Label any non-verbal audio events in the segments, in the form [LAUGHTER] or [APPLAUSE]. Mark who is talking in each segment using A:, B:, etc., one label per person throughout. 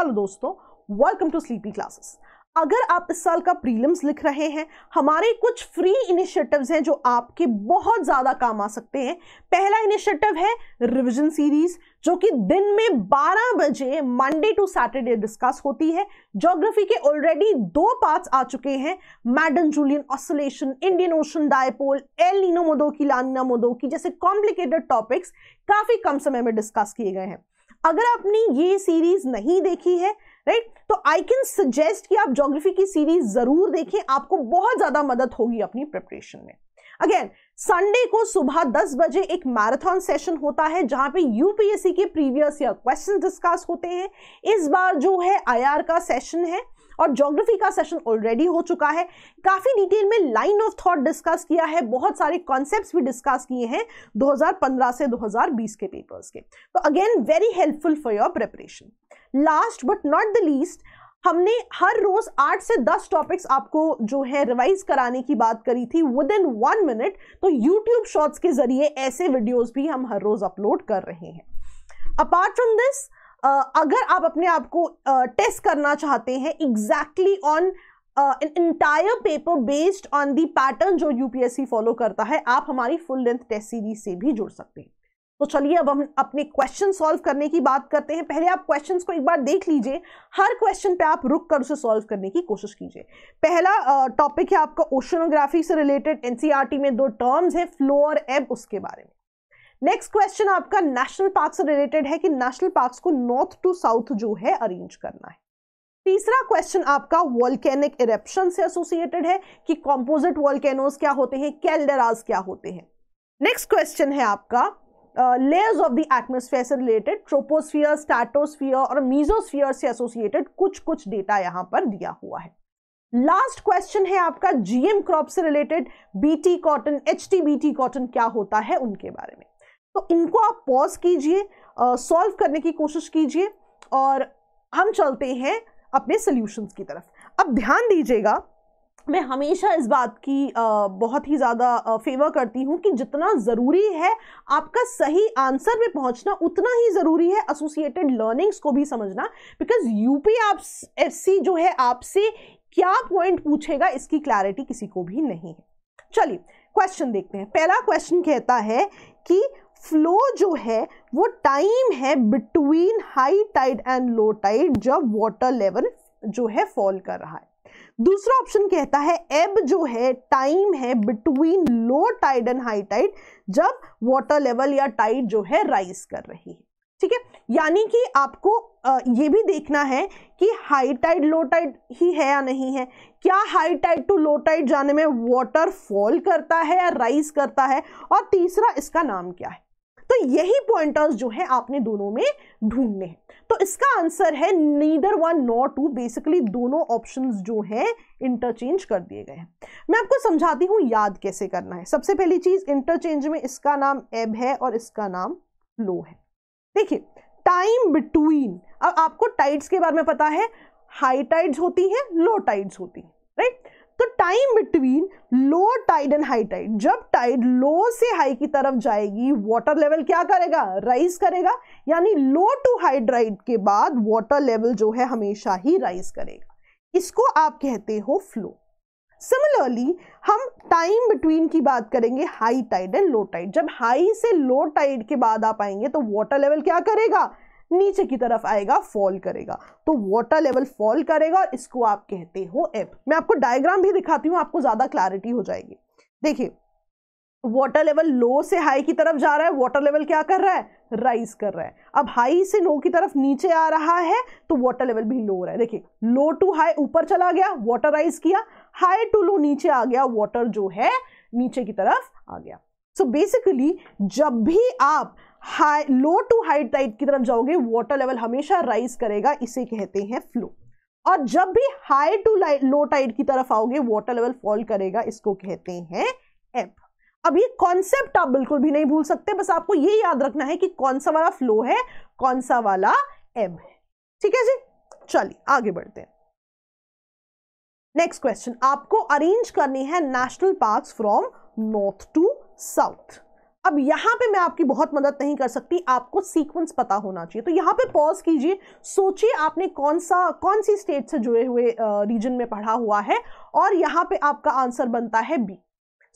A: Hello दोस्तों welcome to sleepy classes अगर आप इस साल का प्रीलिम्स लिख रहे हैं हमारे कुछ फ्री इनिशिएटिव्स हैं जो आपके बहुत ज़्यादा काम आ सकते हैं पहला इनिशिएटिव है रिवीजन सीरीज जो कि दिन में 12 बजे मंडे टू सैटरडे डिस्कस होती है ज्योग्राफी के ऑलरेडी दो पार्ट्स आ चुके हैं Madden Julian oscillation Indian Ocean dipole El Nino mode की लानिना मोदो की जैसे कॉम्प्लिकेटेड टॉपिक्स काफ़ी कम समय में डिस्कस किए गए हैं अगर आपने ये सीरीज नहीं देखी है राइट right? तो आई कैन सजेस्ट कि आप ज्योग्राफी की सीरीज जरूर देखें आपको बहुत ज्यादा मदद होगी अपनी प्रिपरेशन में अगेन संडे को सुबह 10 बजे एक मैराथन सेशन होता है जहां पे यूपीएससी के प्रीवियस ईयर क्वेश्चन डिस्कस होते हैं इस बार जो है आईआर का सेशन है और ज्योग्राफी का सेशन ऑलरेडी हो चुका है काफ़ी डिटेल में लाइन ऑफ थॉट डिस्कस किया है बहुत सारे कॉन्सेप्ट्स भी डिस्कस किए हैं 2015 से 2020 के पेपर्स के तो again very helpful for your preparation last but not the least हमने हर रोज आठ से दस टॉपिक्स आपको जो है रिवाइज कराने की बात करी थी विद इन वन मिनट तो यूट्यूब शॉर्ट्स के जरिए ऐसे वीडियोस भी हम हर रोज अपलोड कर रहे हैं अपार्ट फ्रॉम दिस अगर आप अपने आप को टेस्ट करना चाहते हैं exactly on an entire paper based on the pattern जो यूपीएससी फॉलो करता है आप हमारी फुल लेंथ टेस्ट सीरीज से भी जुड़ सकते हैं तो चलिए अब हम अपने क्वेश्चन सॉल्व करने की बात करते हैं पहले आप क्वेश्चंस को एक बार देख लीजिए हर क्वेश्चन पे आप रुक कर उसे सॉल्व करने की कोशिश कीजिए पहला टॉपिक है आपका ओशनोग्राफी से रिलेटेड एनसीआरटी e में दो टर्म्स है फ्लो और एब उसके बारे में नेक्स्ट क्वेश्चन आपका नेशनल पार्क से रिलेटेड है कि नेशनल पार्क को नॉर्थ टू साउथ जो है अरेंज करना है तीसरा क्वेश्चन आपका वॉल्केनिक इरेप्शन से एसोसिएटेड है कि कॉम्पोजिट वॉल्केनोज क्या होते हैं कैलडराज क्या होते हैं नेक्स्ट क्वेश्चन है आपका लेयर्स ऑफ द एटमोस्फेयर से रिलेटेड ट्रोपोस्फियर स्टैटोस्फियर और मीजोस्फियर से एसोसिएटेड कुछ कुछ डेटा यहाँ पर दिया हुआ है लास्ट क्वेश्चन है आपका जीएम क्रॉप से related BT cotton H T BT cotton क्या होता है उनके बारे में तो इनको आप पॉज कीजिए सॉल्व करने की कोशिश कीजिए और हम चलते हैं अपने सोल्यूशन की तरफ अब ध्यान दीजिएगा मैं हमेशा इस बात की बहुत ही ज़्यादा फेवर करती हूँ कि जितना ज़रूरी है आपका सही आंसर में पहुँचना उतना ही ज़रूरी है एसोसिएटेड लर्निंग्स को भी समझना बिकॉज यूपी आप एस जो है आपसे क्या पॉइंट पूछेगा इसकी क्लैरिटी किसी को भी नहीं है चलिए क्वेश्चन देखते हैं पहला क्वेश्चन कहता है कि फ्लो जो है वो टाइम है between high tide and low tide जब वाटर लेवल जो है फॉल कर रहा है दूसरा ऑप्शन कहता है एब जो है टाइम है between low tide and high tide जब वाटर लेवल या टाइड जो है राइज कर रही है ठीक है यानी कि आपको ये भी देखना है कि हाई टाइड लो टाइड ही है या नहीं है क्या high tide to low tide जाने में वाटर फॉल करता है या राइज करता है और तीसरा इसका नाम क्या है तो यही पॉइंटर्स जो है आपने दोनों में ढूंढने हैं तो इसका आंसर है neither one not two basically दोनों ऑप्शन जो है इंटरचेंज कर दिए गए हैं मैं आपको समझाती हूँ याद कैसे करना है सबसे पहली चीज इंटरचेंज में इसका नाम एब है और इसका नाम फ्लो है देखिए टाइम बिटवीन अब आपको टाइड्स के बारे में पता है हाई टाइड्स होती हैं लो टाइड्स होती हैं राइट तो time between low tide and high tide जब टाइड लो से हाई की तरफ जाएगी वाटर लेवल क्या करेगा राइज करेगा यानी लो टू हाई ड्राइड के बाद वाटर लेवल जो है हमेशा ही राइज करेगा इसको आप कहते हो फ्लो सिमिलरली हम टाइम बिटवीन की बात करेंगे high tide and low tide जब हाई से लो टाइड के बाद आप आएंगे तो वाटर लेवल क्या करेगा नीचे की तरफ आएगा फॉल करेगा तो वाटर लेवल फॉल करेगा और इसको आप कहते हो एप मैं आपको डायग्राम भी दिखाती हूँ आपको ज़्यादा क्लैरिटी हो जाएगी देखिए वाटर लेवल लो से हाई की तरफ जा रहा है वाटर लेवल क्या कर रहा है राइज कर रहा है अब हाई से नो की तरफ नीचे आ रहा है तो वाटर लेवल भी लो रहा है देखिए लो टू हाई ऊपर चला गया वाटर राइज किया हाई टू लो नीचे आ गया वाटर जो है नीचे की तरफ आ गया सो so बेसिकली जब भी आप high low to high tide की तरफ जाओगे वाटर लेवल हमेशा राइज करेगा इसे कहते हैं फ्लो और जब भी हाई टू लो टाइड की तरफ आओगे वाटर लेवल फॉल करेगा इसको कहते हैं एप अब ये कॉन्सेप्ट आप बिल्कुल भी नहीं भूल सकते बस आपको ये याद रखना है कि कौन सा वाला फ्लो है कौन सा वाला एब है ठीक है जी चलिए आगे बढ़ते हैं नेक्स्ट क्वेश्चन आपको अरेंज करनी है national parks from north to south अब यहां पे मैं आपकी बहुत मदद नहीं कर सकती आपको सीक्वेंस पता होना चाहिए तो यहाँ पे पॉज कीजिए सोचिए आपने कौन सा कौन सी स्टेट से जुड़े हुए रीजन में पढ़ा हुआ है और यहां पे आपका आंसर बनता है बी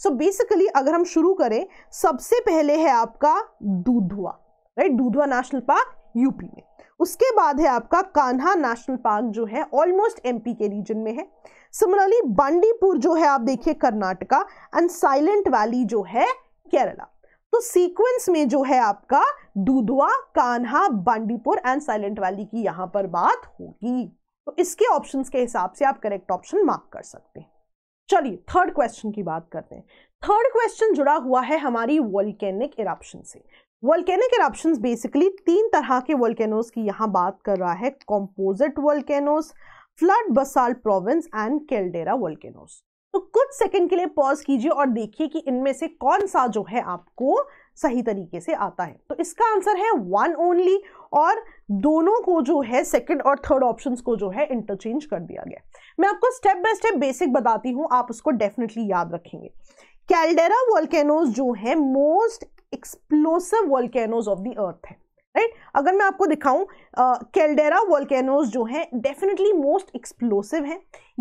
A: सो बेसिकली अगर हम शुरू करें सबसे पहले है आपका दूधवा राइट दूधवा नेशनल पार्क यूपी में उसके बाद है आपका कान्हा नेशनल पार्क जो है ऑलमोस्ट एमपी के रीजन में है सिमिलरली बांडीपुर जो है आप देखिए कर्नाटका एंड साइलेंट वैली जो है केरला तो सीक्वेंस में जो है आपका Dudhwa Kanha Bandipur and Silent Valley की यहां पर बात होगी तो इसके ऑप्शंस के हिसाब से आप करेक्ट ऑप्शन मार्क कर सकते हैं चलिए थर्ड क्वेश्चन की बात करते हैं थर्ड क्वेश्चन जुड़ा हुआ है हमारी वॉल्केनिक इराप्शन से वॉल्केनिक इराप्शन बेसिकली तीन तरह के वॉल्केनोज की यहाँ बात कर रहा है composite volcanoes flood basalt province and caldera volcanoes तो कुछ सेकंड के लिए पॉज कीजिए और देखिए कि इनमें से कौन सा जो है आपको सही तरीके से आता है तो इसका आंसर है वन ओनली और दोनों को जो है सेकंड और थर्ड ऑप्शंस को जो है इंटरचेंज कर दिया गया मैं आपको स्टेप बाय स्टेप बेसिक बताती हूँ आप उसको डेफिनेटली याद रखेंगे कैलडेरा वॉल्केनोज जो है most explosive volcanoes of the earth है राइट right? अगर मैं आपको दिखाऊं कैलडेरा वॉल्केनोज जो हैं डेफिनेटली मोस्ट एक्सप्लोसिव हैं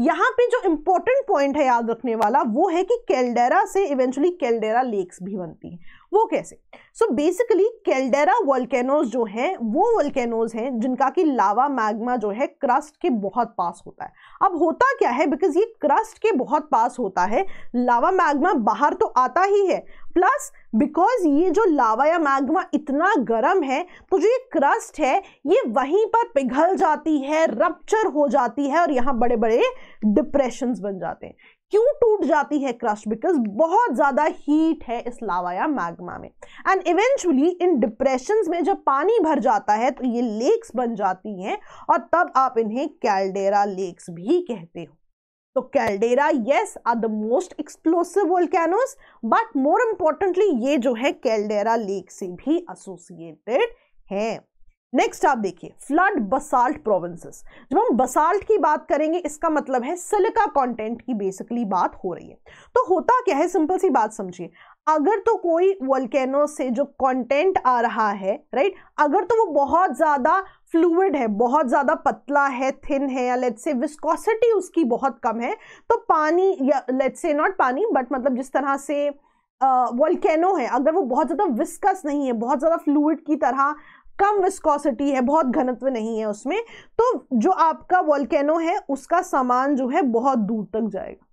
A: यहाँ पे जो इम्पोर्टेंट पॉइंट है याद रखने वाला वो है कि कैलडेरा से इवेंचुअली कैलडेरा लेक्स भी बनती हैं वो कैसे सो बेसिकली कैलडेरा वॉल्केनोज जो हैं वो वॉल्केनोज हैं जिनका कि लावा मैग्मा जो है क्रस्ट के बहुत पास होता है अब होता क्या है बिकॉज ये क्रस्ट के बहुत पास होता है लावा मैग्मा बाहर तो आता ही है प्लस बिकॉज ये जो लावा या मैग्मा इतना गर्म है तो जो ये क्रस्ट है ये वहीं पर पिघल जाती है रपच्चर हो जाती है और यहाँ बड़े बड़े डिप्रेशन बन जाते हैं क्यों टूट जाती है क्रस्ट बिकॉज बहुत ज़्यादा हीट है इस लावा या मैग्मा में एंड इवेंचुअली इन डिप्रेशन में जब पानी भर जाता है तो ये लेक्स बन जाती हैं और तब आप इन्हें कैलडेरा लेक्स भी कहते हो तो caldera yes are the most explosive volcanoes but more importantly ये जो है कैलडेरा लेक से भी एसोसिएटेड है नेक्स्ट आप देखिए फ्लड बसाल्ट प्रोविंसेस जब हम बसाल्ट की बात करेंगे इसका मतलब है सिलिका कंटेंट की बेसिकली बात हो रही है तो होता क्या है सिंपल सी बात समझिए अगर तो कोई वोल्केनो से जो कंटेंट आ रहा है राइट अगर तो वो बहुत ज़्यादा फ्लूड है बहुत ज़्यादा पतला है थिन है या लेट्स से विस्कोसिटी उसकी बहुत कम है तो पानी या लेट्स से नॉट पानी बट मतलब जिस तरह से वोल्केनो uh, है अगर वो बहुत ज़्यादा विस्कस नहीं है बहुत ज़्यादा फ्लूड की तरह कम विस्कोसिटी है बहुत घनत्व नहीं है उसमें तो जो आपका वॉल्केनो है उसका सामान जो है बहुत दूर तक जाएगा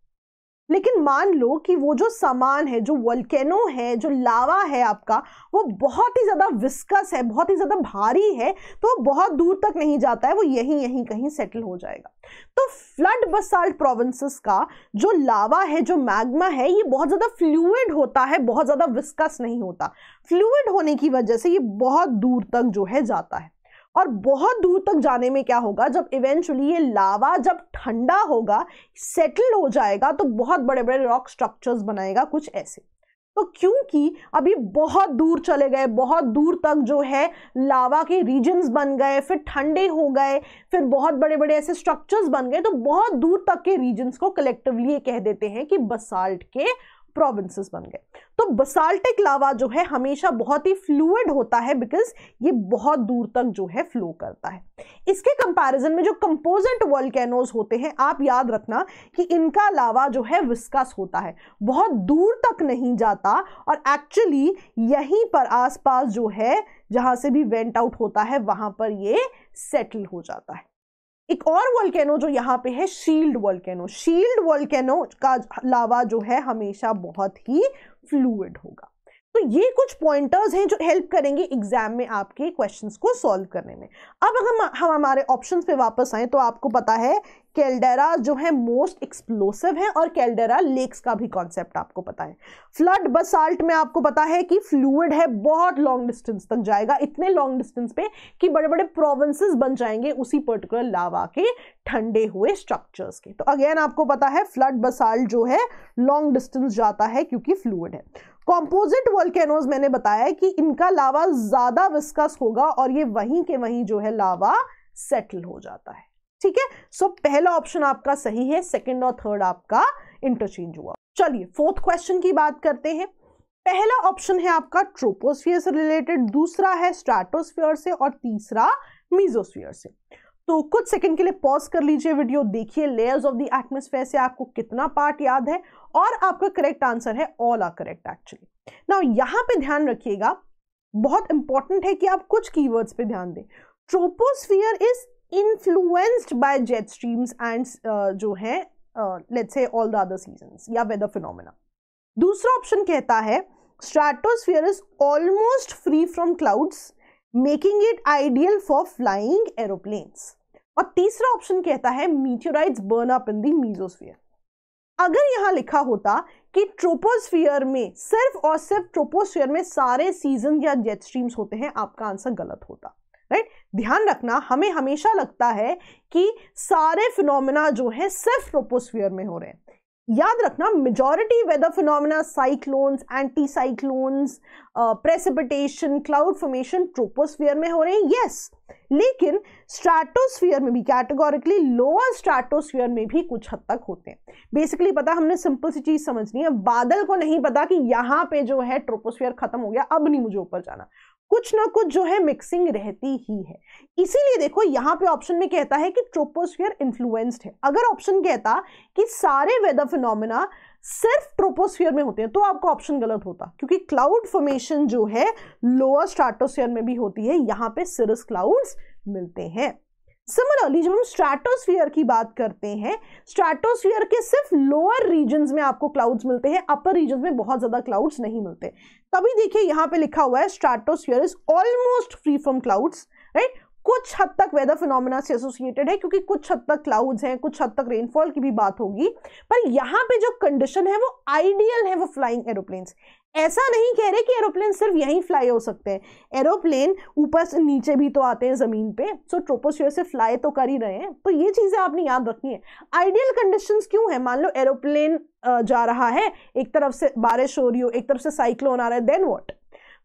A: लेकिन मान लो कि वो जो सामान है जो वल्केनो है जो लावा है आपका वो बहुत ही ज़्यादा विस्कस है बहुत ही ज़्यादा भारी है तो बहुत दूर तक नहीं जाता है वो यहीं यहीं कहीं सेटल हो जाएगा तो फ्लड बसाल्ट प्रोविंसेस का जो लावा है जो मैग्मा है ये बहुत ज़्यादा फ्लूड होता है बहुत ज़्यादा विस्कस नहीं होता फ्लूड होने की वजह से ये बहुत दूर तक जो है जाता है और बहुत दूर तक जाने में क्या होगा जब इवेंचुअली ये लावा जब ठंडा होगा सेटल हो जाएगा तो बहुत बड़े बड़े रॉक स्ट्रक्चर्स बनाएगा कुछ ऐसे तो क्योंकि अभी बहुत दूर चले गए बहुत दूर तक जो है लावा के रीजन्स बन गए फिर ठंडे हो गए फिर बहुत बड़े बड़े ऐसे स्ट्रक्चर्स बन गए तो बहुत दूर तक के रीजन्स को कलेक्टिवली ये कह देते हैं कि बसाल्ट के प्रोविंसेस बन गए तो बसाल्टिक लावा जो है हमेशा बहुत ही फ्लूड होता है बिकॉज ये बहुत दूर तक जो है फ्लो करता है इसके कंपैरिजन में जो कंपोजिट वॉल्केनोज होते हैं आप याद रखना कि इनका लावा जो है विस्कस होता है बहुत दूर तक नहीं जाता और एक्चुअली यहीं पर आसपास जो है जहाँ से भी वेंट आउट होता है वहां पर ये सेटल हो जाता है एक और वॉल्केनो जो यहाँ पे है शील्ड वॉल्केनो शील्ड वॉल्केनो का लावा जो है हमेशा बहुत ही फ्लूड होगा तो ये कुछ पॉइंटर्स हैं जो हेल्प करेंगे एग्जाम में आपके क्वेश्चंस को सॉल्व करने में अब अगर हम, हम हमारे ऑप्शंस पे वापस आए तो आपको पता है कैलडेरा जो है मोस्ट एक्सप्लोसिव है और कैलडेरा लेक्स का भी कॉन्सेप्ट आपको पता है फ्लड बसाल्ट में आपको पता है कि फ्लूड है बहुत लॉन्ग डिस्टेंस तक जाएगा इतने लॉन्ग डिस्टेंस पे कि बड़े बड़े प्रोविंसेस बन जाएंगे उसी पर्टिकुलर लावा के ठंडे हुए स्ट्रक्चर्स के तो अगेन आपको पता है फ्लड बसाल्ट जो है लॉन्ग डिस्टेंस जाता है क्योंकि फ्लूड है कॉम्पोजिट वॉल्केनोज मैंने बताया कि इनका लावा ज्यादा विस्कस होगा और ये वहीं के वहीं जो है लावा सेटल हो जाता है ठीक है सो पहला ऑप्शन आपका सही है सेकेंड और थर्ड आपका इंटरचेंज हुआ चलिए फोर्थ क्वेश्चन की बात करते हैं पहला ऑप्शन है आपका ट्रोपोस्फियर से रिलेटेड दूसरा है स्ट्राटोस्फियर से और तीसरा मीजोस्फियर से तो कुछ सेकंड के लिए पॉज कर लीजिए वीडियो देखिए लेयर्स ऑफ द एटमॉस्फेयर से आपको कितना पार्ट याद है और आपका करेक्ट आंसर है all are correct actually now यहां पे ध्यान रखिएगा बहुत इंपॉर्टेंट है कि आप कुछ कीवर्ड्स पे ध्यान दें troposphere is influenced by jet streams and जो है let's say all the other seasons या वेदर फिनोमेना दूसरा ऑप्शन कहता है stratosphere is almost free from clouds making it ideal for flying aeroplanes और तीसरा ऑप्शन कहता है मीटोराइट्स बर्न अप इन दीजोस्फियर मीजोस्फियर अगर यहाँ लिखा होता कि ट्रोपोस्फियर में सिर्फ और सिर्फ ट्रोपोस्फियर में सारे सीजन या जेट स्ट्रीम्स होते हैं आपका आंसर गलत होता राइट right? ध्यान रखना हमें हमेशा लगता है कि सारे फिनोमिना जो है सिर्फ ट्रोपोस्फियर में हो रहे हैं याद रखना majority weather phenomena cyclones anticyclones precipitation cloud formation troposphere में हो रहे हैं यस लेकिन स्ट्रैटोस्फीयर में भी कैटेगोरिकली लोअर स्ट्रैटोस्फीयर में भी कुछ हद तक होते हैं बेसिकली पता हमने सिंपल सी चीज़ समझनी है बादल को नहीं पता कि यहाँ पे जो है ट्रोपोस्फीयर खत्म हो गया अब नहीं मुझे ऊपर जाना कुछ ना कुछ जो है मिक्सिंग रहती ही है इसीलिए देखो यहाँ पे ऑप्शन में कहता है कि ट्रोपोस्फियर इन्फ्लुएंस्ड है अगर ऑप्शन कहता कि सारे वेदर फिनोमिना सिर्फ ट्रोपोस्फियर में होते हैं तो आपका ऑप्शन गलत होता क्योंकि क्लाउड फॉर्मेशन जो है लोअर स्ट्राटोस्फियर में भी होती है यहाँ पे सिरस क्लाउड्स मिलते हैं सिमिलरली जब हम स्ट्रेटोस्फियर की बात करते हैं स्ट्रेटोस्फियर के सिर्फ लोअर रीजन्स में आपको क्लाउड्स मिलते हैं अपर रीजन्स में बहुत ज़्यादा क्लाउड्स नहीं मिलते तभी देखिए यहाँ पे लिखा हुआ है stratosphere is almost free from clouds right कुछ हद तक वेदर फिनोमिना से एसोसिएटेड है क्योंकि कुछ हद तक क्लाउड्स हैं कुछ हद तक रेनफॉल की भी बात होगी पर यहाँ पे जो कंडीशन है वो आइडियल है वो फ्लाइंग एरोप्लेन्स ऐसा नहीं कह रहे कि एरोप्लेन सिर्फ यहीं फ्लाई हो सकते हैं एरोप्लेन ऊपर से नीचे भी तो आते हैं ज़मीन पे सो so, ट्रोपोस्फीयर से फ्लाई तो कर ही रहे हैं तो ये चीज़ें आपने याद रखनी है आइडियल कंडीशंस क्यों है मान लो एरोप्लेन जा रहा है एक तरफ से बारिश हो रही हो एक तरफ से साइक्लोन आ रहा है देन वॉट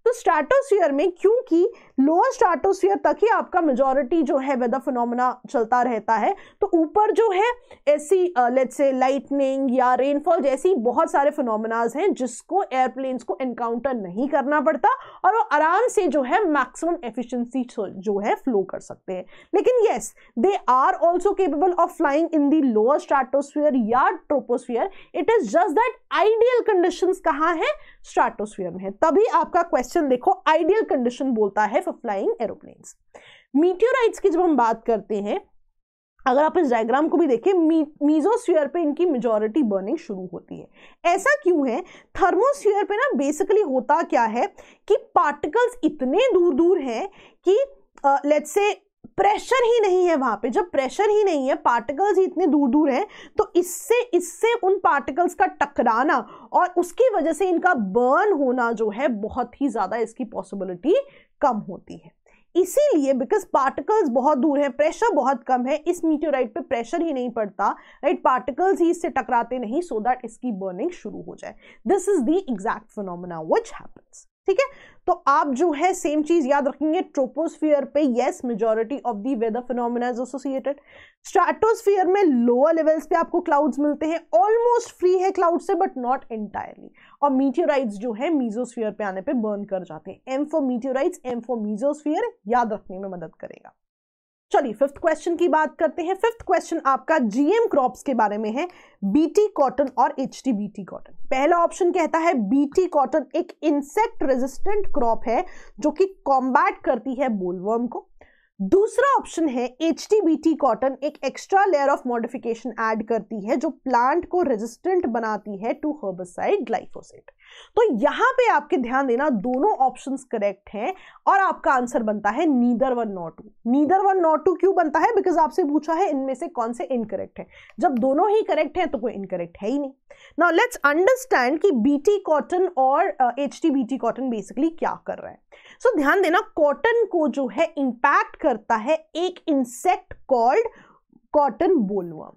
A: तो स्ट्रेटोस्फीयर में क्योंकि लोअर स्ट्रेटोस्फीयर तक ही आपका मेजोरिटी जो है वेदर फिनोमेना चलता रहता है तो ऊपर जो है ऐसी लेट्स से लाइटनिंग या रेनफॉल जैसी बहुत सारे फिनोमेनाज हैं जिसको एयरप्लेन्स को एनकाउंटर नहीं करना पड़ता और वो आराम से जो है मैक्सिमम एफिशिएंसी जो है फ्लो कर सकते हैं लेकिन yes they are also capable of flying in the lower stratosphere या troposphere it is just that ideal condition कहाँ है स्ट्रेटोस्फीयर में तभी आपका क्वेश्चन क्वेश्चन देखो आइडियल कंडीशन बोलता है फॉर फ्लाइंग एरोप्लेन्स मीटियोराइट्स की जब हम बात करते हैं अगर आप इस डायग्राम को भी देखें मी, मीजोस्फीयर पे इनकी मेजोरिटी बर्निंग शुरू होती है ऐसा क्यों है थर्मोस्फीयर पे ना बेसिकली होता क्या है कि पार्टिकल्स इतने दूर दूर हैं कि लेट्स uh, से प्रेशर ही नहीं है वहाँ पे जब प्रेशर ही नहीं है पार्टिकल्स ही इतने दूर दूर हैं तो इससे इससे उन पार्टिकल्स का टकराना और उसकी वजह से इनका बर्न होना जो है बहुत ही ज़्यादा इसकी पॉसिबिलिटी कम होती है इसीलिए बिकॉज पार्टिकल्स बहुत दूर हैं प्रेशर बहुत कम है इस मीटोराइट पे प्रेशर ही नहीं पड़ता राइट पार्टिकल्स ही इससे टकराते नहीं सो so दैट इसकी बर्निंग शुरू हो जाए this is the exact phenomena which happens ठीक है तो आप जो है सेम चीज याद रखेंगे ट्रोपोस्फियर पे yes majority of the weather phenomena is associated stratosphere में लोअर लेवल्स पे आपको क्लाउड्स मिलते हैं ऑलमोस्ट फ्री है क्लाउड से बट नॉट एंटायरली और मीटियोराइट्स जो है मीजोस्फियर पे आने पे बर्न कर जाते हैं M for meteorites M for mesosphere याद रखने में मदद करेगा चलिए फिफ्थ क्वेश्चन की बात करते हैं फिफ्थ क्वेश्चन आपका जीएम क्रॉप्स के बारे में है बीटी कॉटन और एच बीटी कॉटन पहला ऑप्शन कहता है बीटी कॉटन एक इंसेक्ट रेजिस्टेंट क्रॉप है जो कि कॉम्बैट करती है बोलवर्म को दूसरा ऑप्शन है एच कॉटन एक extra layer of modification add करती है जो प्लांट को रेजिस्टेंट बनाती है टू हर्बिसाइड ग्लाइफोसेट तो यहां पे आपके ध्यान देना दोनों ऑप्शंस करेक्ट हैं और आपका आंसर बनता है neither one not two neither one not two क्यों बनता है बिकॉज आपसे पूछा है इनमें से कौन से इनकरेक्ट है जब दोनों ही करेक्ट हैं तो कोई इनकरेक्ट है ही नहीं नाउ लेट्स अंडरस्टैंड कि बीटी कॉटन और एच टी कॉटन बेसिकली क्या कर रहा है सो so, ध्यान देना कॉटन को जो है इम्पैक्ट करता है एक इंसेक्ट कॉल्ड कॉटन बोलवा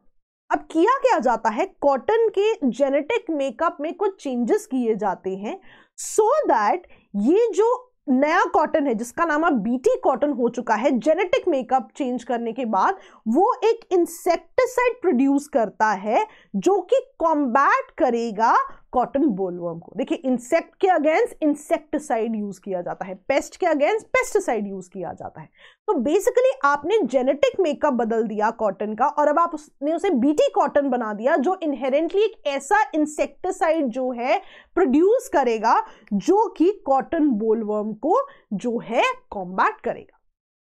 A: अब किया क्या जाता है कॉटन के जेनेटिक मेकअप में कुछ चेंजेस किए जाते हैं सो so दैट ये जो नया कॉटन है जिसका नाम अब बीटी कॉटन हो चुका है जेनेटिक मेकअप चेंज करने के बाद वो एक इंसेक्टिसाइड प्रोड्यूस करता है जो कि कॉम्बैट करेगा कॉटन बोलवर्म को देखिए इंसेक्ट के अगेंस्ट इंसेक्टिसाइड यूज किया जाता है पेस्ट के अगेंस्ट पेस्टिसाइड यूज किया जाता है तो बेसिकली आपने जेनेटिक मेकअप बदल दिया कॉटन का और अब आपने उसे बीटी कॉटन बना दिया जो इनहेरेंटली एक ऐसा इंसेक्टिसाइड जो है प्रोड्यूस करेगा जो कि कॉटन बोलवर्म को जो है कॉम्बैट करेगा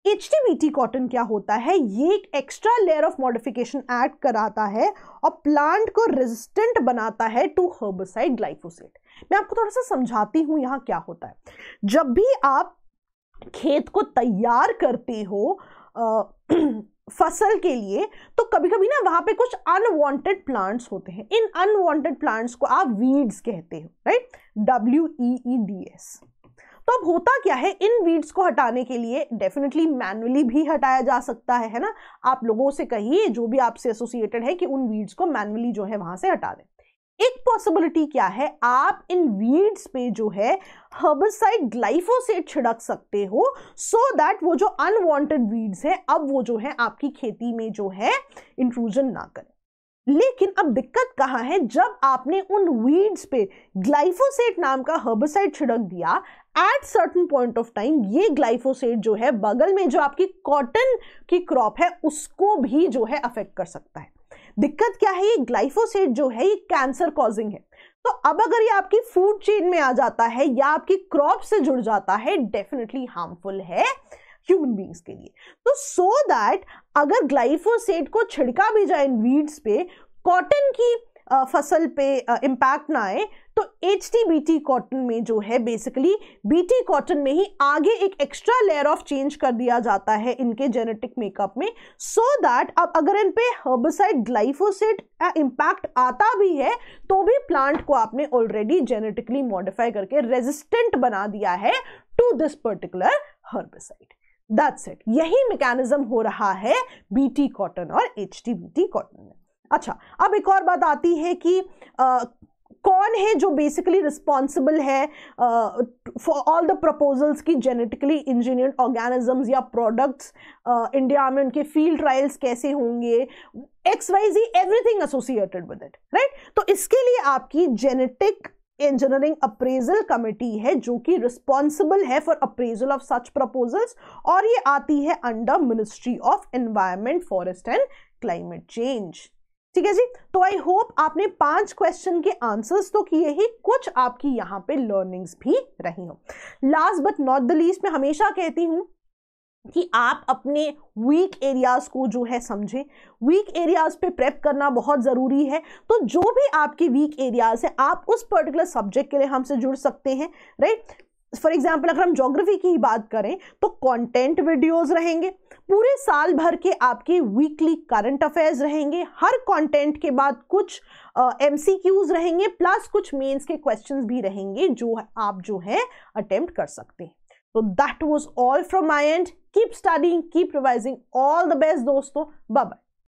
A: एच कॉटन क्या होता है ये एक extra layer of modification add कराता है और प्लांट को रेजिस्टेंट बनाता है टू हर्बिसाइड ग्लाइफोसेट मैं आपको थोड़ा सा समझाती हूँ यहाँ क्या होता है जब भी आप खेत को तैयार करते हो आ, [CLEARS THROAT] फसल के लिए तो कभी कभी ना वहाँ पे कुछ अनवांटेड प्लांट्स होते हैं इन अनवांटेड प्लांट्स को आप वीड्स कहते हो right W E E D S तो अब होता क्या है इन वीड्स को हटाने के लिए डेफिनेटली मैनुअली भी हटाया जा सकता है है ना आप लोगों से कहिए जो भी आपसे एसोसिएटेड है कि उन वीड्स को मैनुअली जो है वहां से हटा दें एक पॉसिबिलिटी क्या है आप इन वीड्स पे जो है हर्बिसाइड ग्लाइफोसेट छिड़क सकते हो सो so दैट वो जो अनवांटेड वीड्स है अब वो जो है आपकी खेती में जो है इंट्रूजन ना करें लेकिन अब दिक्कत कहाँ है जब आपने उन वीड्स पे ग्लाइफोसेट नाम का हर्बिसाइड छिड़क दिया at certain point of time ये ग्लाइफोसेट जो है बगल में जो आपकी कॉटन की क्रॉप है उसको भी जो है अफेक्ट कर सकता है दिक्कत क्या है ये ग्लाइफोसेट जो है ये कैंसर कॉजिंग है तो अब अगर ये आपकी फूड चेन में आ जाता है या आपकी क्रॉप से जुड़ जाता है डेफिनेटली हार्मफुल है ह्यूमन बींग्स के लिए तो सो so दैट अगर ग्लाइफोसेट को छिड़का भी जाए इन वीड्स पे कॉटन की फसल पे इम्पैक्ट ना आए तो H T B T cotton में जो है बेसिकली बी टी कॉटन में ही आगे एक एक्स्ट्रा लेयर ऑफ चेंज कर दिया जाता है इनके जेनेटिक मेकअप में सो so दैट अब अगर इन पे हर्बिसाइड ग्लाइफोसेट इम्पैक्ट आता भी है तो भी प्लांट को आपने ऑलरेडी जेनेटिकली मॉडिफाई करके रेजिस्टेंट बना दिया है to this particular herbicide that's it यही मैकेनिज्म हो रहा है टी कॉटन और H T B T cotton में अच्छा अब एक और बात आती है कि आ, कौन है जो बेसिकली रिस्पॉन्सिबल है फॉर ऑल द प्रपोजल्स की जेनेटिकली इंजीनियर्ड ऑर्गेनिजम्स या प्रोडक्ट्स इंडिया में उनके फील्ड ट्रायल्स कैसे होंगे X Y Z everything associated with it right तो इसके लिए आपकी जेनेटिक इंजीनियरिंग अप्रेजल कमेटी है जो कि रिस्पॉन्सिबल है for appraisal of such proposals और ये आती है under Ministry of Environment Forest and Climate Change ठीक है जी तो आई होप आपने पांच क्वेश्चन के आंसर्स तो किए ही कुछ आपकी यहाँ पे लर्निंग्स भी रही हो last but not the least मैं हमेशा कहती हूँ कि आप अपने वीक एरियाज़ को जो है समझें वीक एरियाज़ पे प्रेप करना बहुत ज़रूरी है तो जो भी आपके वीक एरियाज़ हैं आप उस पर्टिकुलर सब्जेक्ट के लिए हमसे जुड़ सकते हैं राइट फॉर एग्जाम्पल अगर हम जोग्राफी की ही बात करें तो कॉन्टेंट वीडियोज रहेंगे पूरे साल भर के आपके वीकली करंट अफेयर्स रहेंगे हर कंटेंट के बाद कुछ एम uh, रहेंगे प्लस कुछ मेंस के क्वेश्चंस भी रहेंगे जो आप जो है अटेम्प्ट कर सकते हैं तो that was all from my end keep studying keep revising all the best दोस्तों बाय